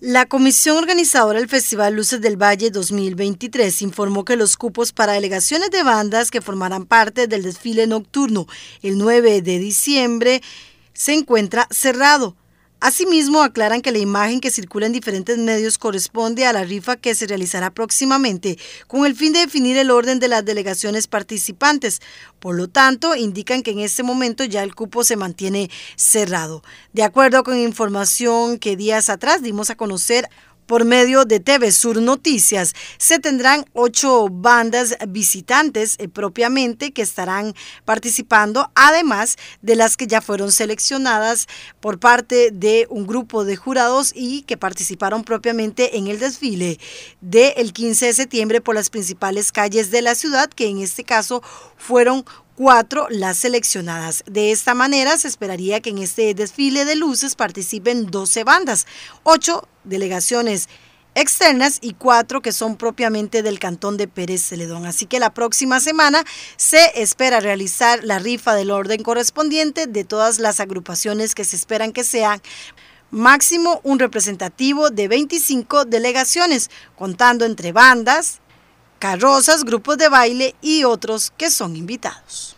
La comisión organizadora del Festival Luces del Valle 2023 informó que los cupos para delegaciones de bandas que formarán parte del desfile nocturno el 9 de diciembre se encuentra cerrado. Asimismo, aclaran que la imagen que circula en diferentes medios corresponde a la rifa que se realizará próximamente, con el fin de definir el orden de las delegaciones participantes. Por lo tanto, indican que en este momento ya el cupo se mantiene cerrado. De acuerdo con información que días atrás dimos a conocer, por medio de TV Sur Noticias se tendrán ocho bandas visitantes eh, propiamente que estarán participando, además de las que ya fueron seleccionadas por parte de un grupo de jurados y que participaron propiamente en el desfile del 15 de septiembre por las principales calles de la ciudad, que en este caso fueron cuatro las seleccionadas. De esta manera se esperaría que en este desfile de luces participen 12 bandas, ocho delegaciones externas y cuatro que son propiamente del cantón de Pérez Celedón. Así que la próxima semana se espera realizar la rifa del orden correspondiente de todas las agrupaciones que se esperan que sean máximo un representativo de 25 delegaciones, contando entre bandas, carrozas, grupos de baile y otros que son invitados.